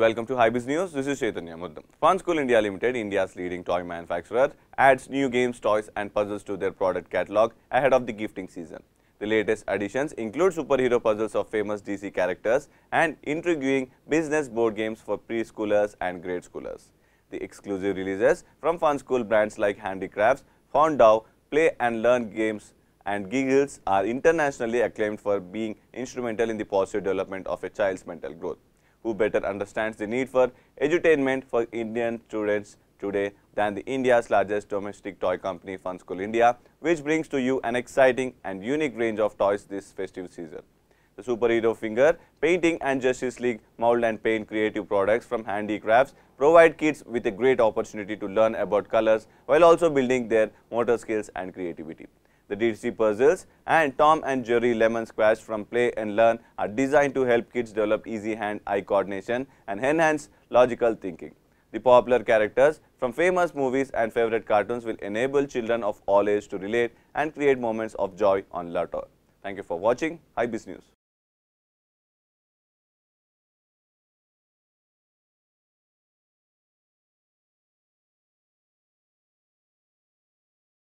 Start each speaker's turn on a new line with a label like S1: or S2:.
S1: Welcome to Hybiz News. This is Chaitanya Muddam. School India Limited, India's leading toy manufacturer, adds new games, toys and puzzles to their product catalog ahead of the gifting season. The latest additions include superhero puzzles of famous DC characters and intriguing business board games for preschoolers and grade schoolers. The exclusive releases from Fun School brands like Handicrafts, Fondau, Play and Learn games and Giggles are internationally acclaimed for being instrumental in the positive development of a child's mental growth who better understands the need for edutainment for Indian students today than the India's largest domestic toy company, Fun School India, which brings to you an exciting and unique range of toys this festive season. The superhero finger, painting and Justice League mold and paint creative products from handicrafts provide kids with a great opportunity to learn about colors while also building their motor skills and creativity. The DTC puzzles and Tom and Jerry Lemon Squash from Play and Learn are designed to help kids develop easy hand-eye coordination and enhance logical thinking. The popular characters from famous movies and favorite cartoons will enable children of all age to relate and create moments of joy on Lotto. Thank you for watching. Ibis News.